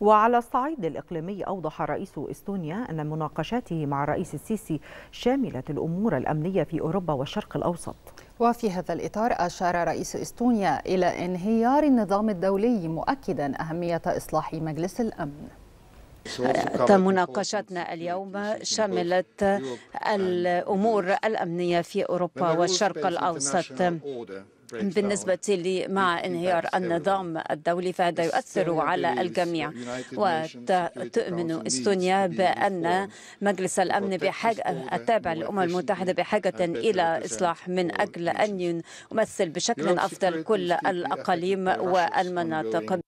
وعلى الصعيد الإقليمي أوضح رئيس إستونيا أن مناقشاته مع الرئيس السيسي شاملة الأمور الأمنية في أوروبا والشرق الأوسط وفي هذا الإطار أشار رئيس إستونيا إلى انهيار النظام الدولي مؤكدا أهمية إصلاح مجلس الأمن مناقشتنا اليوم شملت الأمور الأمنية في أوروبا والشرق الأوسط بالنسبة لمع مع انهيار النظام الدولي فهذا يؤثر على الجميع وتؤمن استونيا بأن مجلس الأمن بحاجة التابع للأمم المتحدة بحاجة إلى إصلاح من أجل أن يمثل بشكل أفضل كل الأقاليم والمناطق